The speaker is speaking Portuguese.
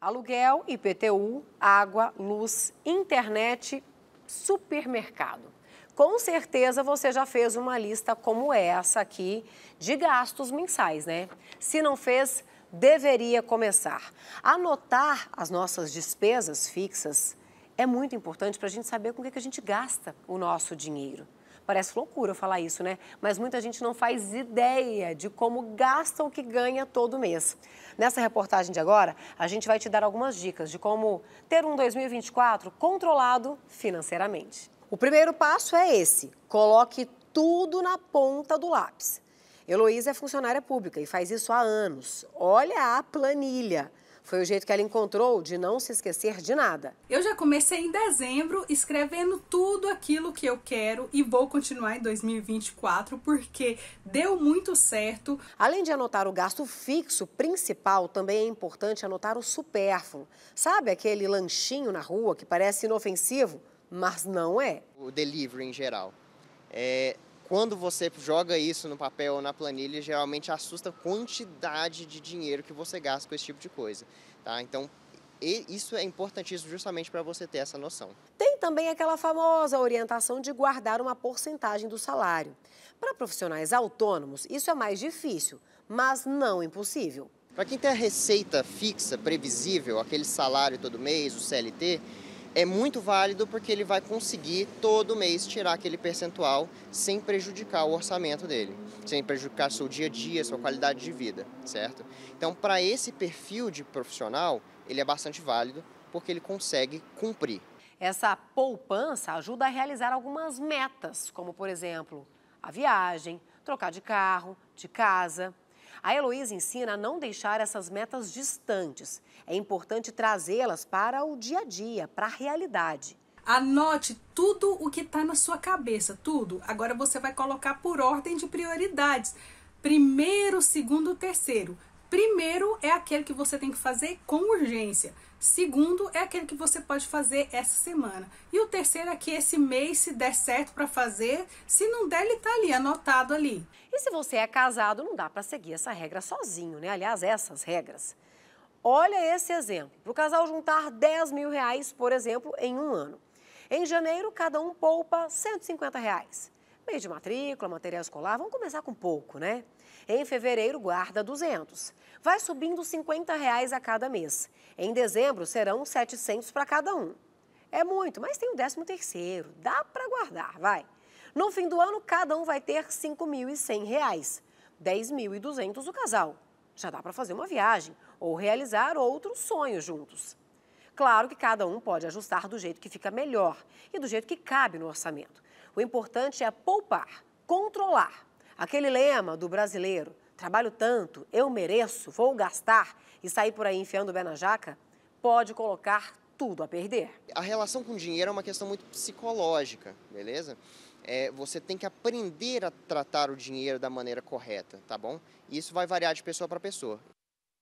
Aluguel, IPTU, água, luz, internet, supermercado. Com certeza você já fez uma lista como essa aqui de gastos mensais, né? Se não fez, deveria começar. Anotar as nossas despesas fixas é muito importante para a gente saber com o que a gente gasta o nosso dinheiro. Parece loucura falar isso, né? Mas muita gente não faz ideia de como gasta o que ganha todo mês. Nessa reportagem de agora, a gente vai te dar algumas dicas de como ter um 2024 controlado financeiramente. O primeiro passo é esse: coloque tudo na ponta do lápis. Heloísa é funcionária pública e faz isso há anos. Olha a planilha. Foi o jeito que ela encontrou de não se esquecer de nada. Eu já comecei em dezembro escrevendo tudo aquilo que eu quero e vou continuar em 2024 porque deu muito certo. Além de anotar o gasto fixo principal, também é importante anotar o supérfluo. Sabe aquele lanchinho na rua que parece inofensivo, mas não é? O delivery em geral. É, quando você joga isso no papel ou na planilha, geralmente assusta a quantidade de dinheiro que você gasta com esse tipo de coisa. Tá? Então, isso é importantíssimo justamente para você ter essa noção. Tem também aquela famosa orientação de guardar uma porcentagem do salário. Para profissionais autônomos, isso é mais difícil, mas não impossível. Para quem tem a receita fixa, previsível, aquele salário todo mês, o CLT, é muito válido porque ele vai conseguir todo mês tirar aquele percentual sem prejudicar o orçamento dele, sem prejudicar seu dia a dia, sua qualidade de vida, certo? Então, para esse perfil de profissional, ele é bastante válido porque ele consegue cumprir. Essa poupança ajuda a realizar algumas metas, como por exemplo, a viagem, trocar de carro, de casa. A Heloísa ensina a não deixar essas metas distantes. É importante trazê-las para o dia a dia, para a realidade. Anote tudo o que está na sua cabeça, tudo. Agora você vai colocar por ordem de prioridades. Primeiro, segundo, terceiro. Primeiro é aquele que você tem que fazer com urgência. Segundo é aquele que você pode fazer essa semana. E o terceiro é que esse mês, se der certo para fazer, se não der, ele está ali, anotado ali. E se você é casado, não dá para seguir essa regra sozinho, né? Aliás, essas regras. Olha esse exemplo. Para o casal juntar 10 mil reais, por exemplo, em um ano. Em janeiro, cada um poupa 150 reais. Mês de matrícula, material escolar, vamos começar com pouco, né? Em fevereiro, guarda 200. Vai subindo 50 reais a cada mês. Em dezembro, serão 700 para cada um. É muito, mas tem o décimo terceiro, dá para guardar, vai. No fim do ano, cada um vai ter R$ 5.100, R$ 10.200 o casal. Já dá para fazer uma viagem ou realizar outros sonhos juntos. Claro que cada um pode ajustar do jeito que fica melhor e do jeito que cabe no orçamento. O importante é poupar, controlar. Aquele lema do brasileiro, trabalho tanto, eu mereço, vou gastar e sair por aí enfiando o pé na jaca, pode colocar tudo a perder. A relação com o dinheiro é uma questão muito psicológica, beleza? é, você tem que aprender a tratar o dinheiro da maneira correta, tá bom? Isso vai variar de pessoa para pessoa.